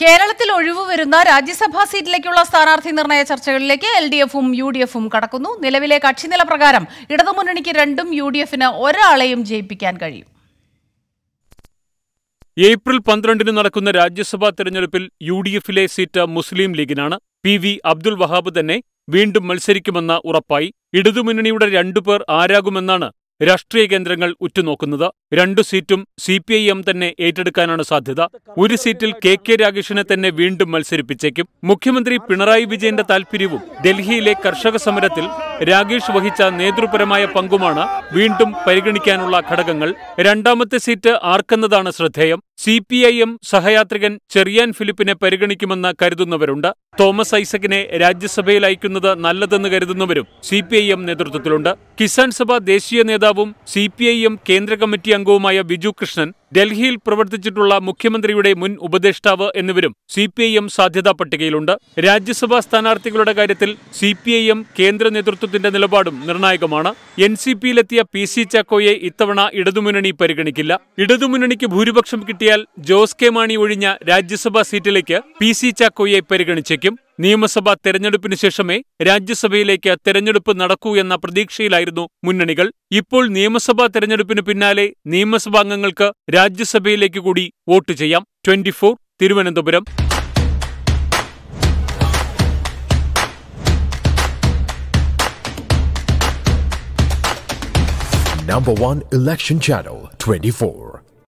കേരളത്തിൽ ഒഴിവു വരുന്ന രാജ്യസഭാ സീറ്റിലേക്കുള്ള സ്ഥാനാർത്ഥി നിർണയ ചർച്ചകളിലേക്ക് എൽ ഡി എഫും യു ഡി എഫും കടക്കുന്നു നിലവിലെ കക്ഷിനില പ്രകാരം ഇടതുമുന്നണിക്ക് രണ്ടും യു ഡി എഫിന് ഒരാളെയും ജയിപ്പിക്കാൻ കഴിയും ഏപ്രിൽ പന്ത്രണ്ടിന് നടക്കുന്ന രാജ്യസഭാ തെരഞ്ഞെടുപ്പിൽ യു ഡി എഫിലെ സീറ്റ് മുസ്ലിം ലീഗിനാണ് പി വി അബ്ദുൽ വഹാബ് തന്നെ വീണ്ടും മത്സരിക്കുമെന്ന ഉറപ്പായി ഇടതുമുന്നണിയുടെ രണ്ടുപേർ ആരാകുമെന്നാണ് രാഷ്ട്രീയ കേന്ദ്രങ്ങൾ ഉറ്റുനോക്കുന്നത് രണ്ടു സീറ്റും സി പി ഐ എം തന്നെ ഏറ്റെടുക്കാനാണ് സാധ്യത ഒരു സീറ്റിൽ കെ കെ രാഗേഷിനെ തന്നെ വീണ്ടും മത്സരിപ്പിച്ചേക്കും മുഖ്യമന്ത്രി പിണറായി വിജയന്റെ താൽപര്യവും ഡൽഹിയിലെ കർഷക സമരത്തിൽ രാഗേഷ് വഹിച്ച നേതൃപരമായ പങ്കുമാണ് വീണ്ടും പരിഗണിക്കാനുള്ള ഘടകങ്ങൾ രണ്ടാമത്തെ സീറ്റ് ആർക്കുന്നതാണ് ശ്രദ്ധേയം സി പി ഐ എം സഹയാത്രികൻ ചെറിയാൻ ഫിലിപ്പിനെ പരിഗണിക്കുമെന്ന് കരുതുന്നവരുണ്ട് തോമസ് ഐസക്കിനെ രാജ്യസഭയിൽ അയക്കുന്നത് നല്ലതെന്ന് കരുതുന്നവരും സി പി ഐ എം നേതൃത്വത്തിലുണ്ട് കിസാൻ സഭ ദേശീയ നേതാവും സി പി ഐ എം കേന്ദ്ര കമ്മിറ്റി അംഗവുമായ ബിജു കൃഷ്ണൻ ഡൽഹിയിൽ പ്രവർത്തിച്ചിട്ടുള്ള മുഖ്യമന്ത്രിയുടെ മുൻ ഉപദേഷ്ടാവ് എന്നിവരും സി പി ഐ എം സാധ്യതാ പട്ടികയിലുണ്ട് രാജ്യസഭാ സ്ഥാനാർത്ഥികളുടെ കാര്യത്തിൽ സി പി ഐ എം കേന്ദ്ര നേതൃത്വത്തിന്റെ നിലപാടും നിർണായകമാണ് എൻ സി പിയിലെത്തിയ പി സി ചാക്കോയെ ഇത്തവണ ഇടതുമുന്നണി പരിഗണിക്കില്ല ഇടതുമുന്നണിക്ക് ഭൂരിപക്ഷം കിട്ടിയ കിട്ടിയാൽ ജോസ് കെ മാണി ഒഴിഞ്ഞ രാജ്യസഭാ സീറ്റിലേക്ക് പി സി ചാക്കോയെ പരിഗണിച്ചേക്കും നിയമസഭാ തെരഞ്ഞെടുപ്പിന് ശേഷമേ രാജ്യസഭയിലേക്ക് തെരഞ്ഞെടുപ്പ് നടക്കൂ എന്ന പ്രതീക്ഷയിലായിരുന്നു മുന്നണികൾ ഇപ്പോൾ നിയമസഭാ തെരഞ്ഞെടുപ്പിന് പിന്നാലെ നിയമസഭാംഗങ്ങൾക്ക് രാജ്യസഭയിലേക്ക് കൂടി വോട്ട് ചെയ്യാം twenty Thiruvananthapuram Number one election channel 24.